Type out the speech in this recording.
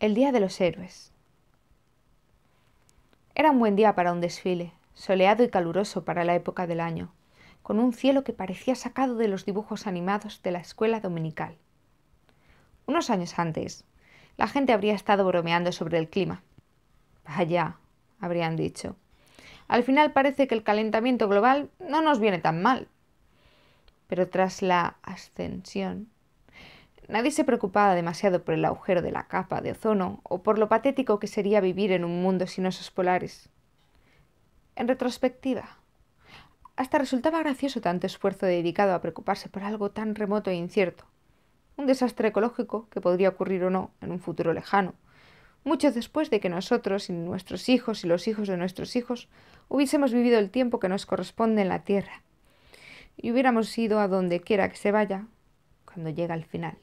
el Día de los Héroes. Era un buen día para un desfile, soleado y caluroso para la época del año, con un cielo que parecía sacado de los dibujos animados de la escuela dominical. Unos años antes, la gente habría estado bromeando sobre el clima. Vaya, habrían dicho. Al final parece que el calentamiento global no nos viene tan mal. Pero tras la ascensión Nadie se preocupaba demasiado por el agujero de la capa de ozono o por lo patético que sería vivir en un mundo sin osos polares. En retrospectiva, hasta resultaba gracioso tanto esfuerzo dedicado a preocuparse por algo tan remoto e incierto, un desastre ecológico que podría ocurrir o no en un futuro lejano, mucho después de que nosotros y nuestros hijos y los hijos de nuestros hijos hubiésemos vivido el tiempo que nos corresponde en la Tierra y hubiéramos ido a donde quiera que se vaya cuando llega el final.